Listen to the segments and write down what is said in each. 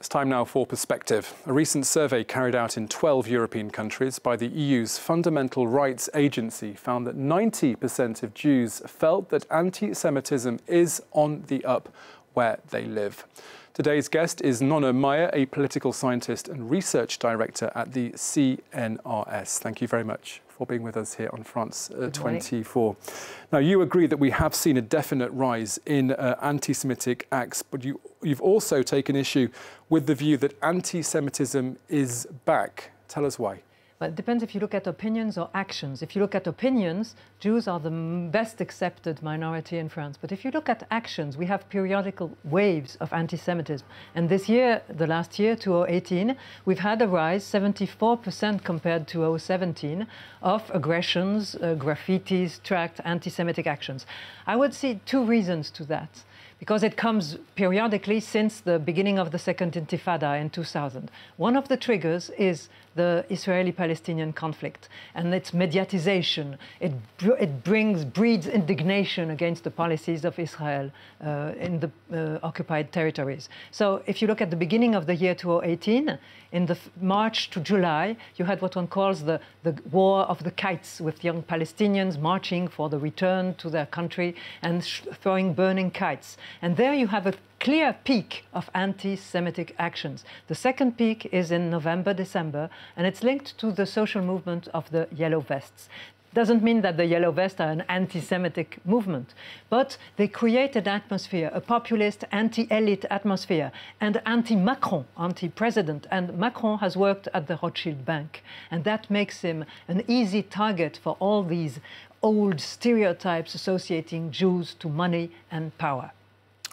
It's time now for Perspective, a recent survey carried out in 12 European countries by the EU's Fundamental Rights Agency found that 90% of Jews felt that anti-Semitism is on the up where they live. Today's guest is Nonna Meyer, a political scientist and research director at the CNRS. Thank you very much for being with us here on France uh, 24. Now, you agree that we have seen a definite rise in uh, anti Semitic acts, but you, you've also taken issue with the view that anti Semitism is back. Tell us why. But it depends if you look at opinions or actions. If you look at opinions, Jews are the best accepted minority in France. But if you look at actions, we have periodical waves of anti Semitism. And this year, the last year, 2018, we've had a rise, 74% compared to 2017, of aggressions, uh, graffitis, tract, anti Semitic actions. I would see two reasons to that because it comes periodically since the beginning of the Second Intifada in 2000. One of the triggers is the Israeli-Palestinian conflict and its mediatization. It, it brings, breeds indignation against the policies of Israel uh, in the uh, occupied territories. So if you look at the beginning of the year 2018, in the March to July, you had what one calls the, the war of the kites, with young Palestinians marching for the return to their country and throwing burning kites. And there you have a clear peak of anti-Semitic actions. The second peak is in November, December, and it's linked to the social movement of the Yellow Vests doesn't mean that the Yellow Vests are an anti-Semitic movement, but they create an atmosphere, a populist anti-elite atmosphere, and anti-Macron, anti-president. And Macron has worked at the Rothschild Bank, and that makes him an easy target for all these old stereotypes associating Jews to money and power.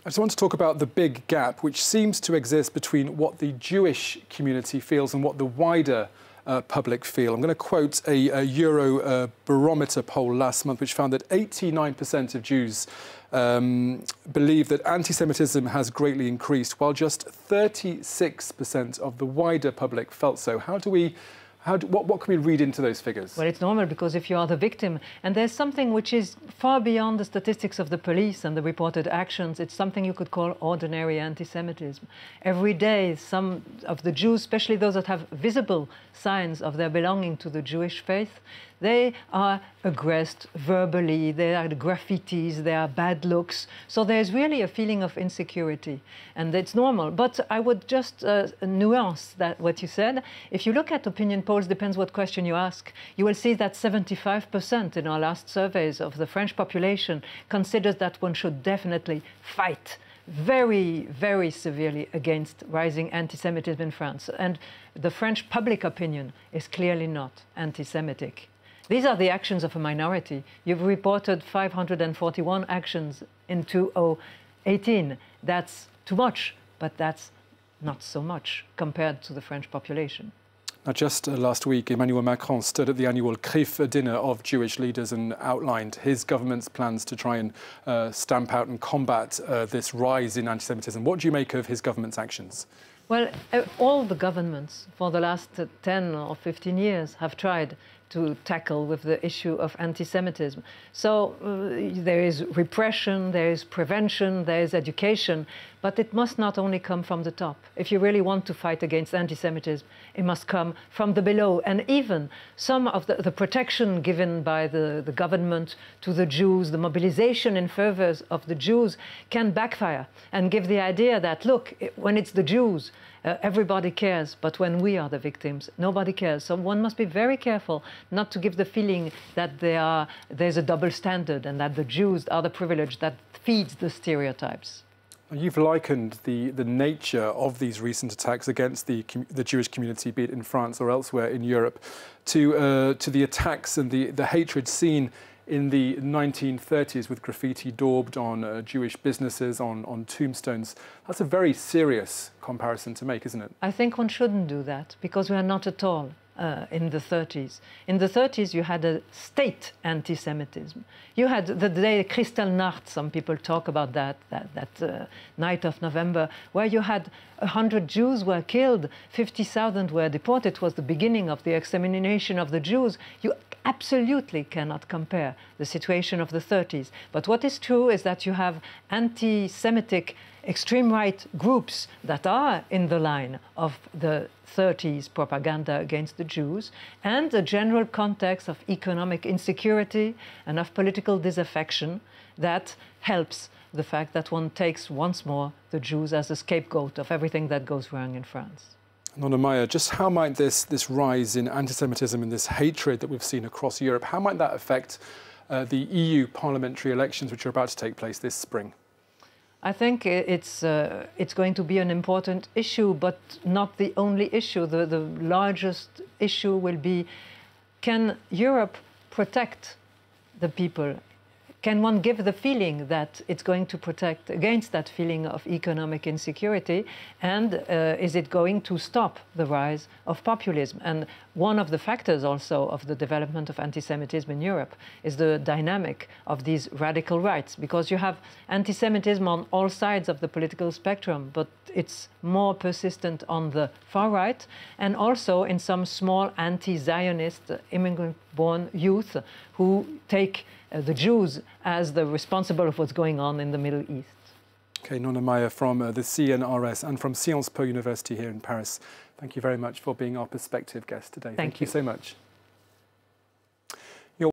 I just want to talk about the big gap which seems to exist between what the Jewish community feels and what the wider uh, public feel. I'm going to quote a, a Euro uh, barometer poll last month, which found that 89% of Jews um, believe that anti Semitism has greatly increased, while just 36% of the wider public felt so. How do we how do, what, what can we read into those figures? Well, it's normal because if you are the victim, and there's something which is far beyond the statistics of the police and the reported actions, it's something you could call ordinary anti Semitism. Every day, some of the Jews, especially those that have visible signs of their belonging to the Jewish faith, they are aggressed verbally, there are graffitis, there are bad looks. So there's really a feeling of insecurity, and it's normal. But I would just uh, nuance that what you said. If you look at opinion polls, depends what question you ask, you will see that 75% in our last surveys of the French population considers that one should definitely fight very, very severely against rising anti Semitism in France. And the French public opinion is clearly not anti Semitic. These are the actions of a minority. You've reported 541 actions in 2018. That's too much, but that's not so much compared to the French population. Now, just uh, last week, Emmanuel Macron stood at the annual Kref dinner of Jewish leaders and outlined his government's plans to try and uh, stamp out and combat uh, this rise in anti Semitism. What do you make of his government's actions? Well, uh, all the governments for the last uh, 10 or 15 years have tried to tackle with the issue of anti-Semitism. So uh, there is repression, there is prevention, there is education, but it must not only come from the top. If you really want to fight against anti-Semitism, it must come from the below. And even some of the, the protection given by the, the government to the Jews, the mobilization in favor of the Jews can backfire and give the idea that, look, when it's the Jews, uh, everybody cares, but when we are the victims, nobody cares. So one must be very careful not to give the feeling that are, there's a double standard and that the Jews are the privileged that feeds the stereotypes. You've likened the, the nature of these recent attacks against the, the Jewish community, be it in France or elsewhere in Europe, to, uh, to the attacks and the, the hatred seen in the 1930s with graffiti daubed on uh, Jewish businesses, on, on tombstones. That's a very serious comparison to make, isn't it? I think one shouldn't do that because we are not at all uh, in the 30s. In the 30s, you had a state anti Semitism. You had the day Kristallnacht, some people talk about that, that, that uh, night of November, where you had 100 Jews were killed, 50,000 were deported. It was the beginning of the extermination of the Jews. You absolutely cannot compare the situation of the 30s. But what is true is that you have anti Semitic extreme right groups that are in the line of the 30s propaganda against the Jews and the general context of economic insecurity and of political disaffection that helps the fact that one takes once more the Jews as a scapegoat of everything that goes wrong in France. Nona Meyer, just how might this, this rise in anti-Semitism and this hatred that we've seen across Europe, how might that affect uh, the EU parliamentary elections which are about to take place this spring? I think it's, uh, it's going to be an important issue, but not the only issue. The, the largest issue will be can Europe protect the people can one give the feeling that it's going to protect against that feeling of economic insecurity? And uh, is it going to stop the rise of populism? And one of the factors also of the development of anti Semitism in Europe is the dynamic of these radical rights, because you have anti Semitism on all sides of the political spectrum, but it's more persistent on the far right and also in some small anti Zionist immigrant born youth who take uh, the Jews as the responsible of what's going on in the Middle East. Okay, Nona Meyer from uh, the CNRS and from Sciences Po University here in Paris. Thank you very much for being our perspective guest today. Thank, Thank you. you so much.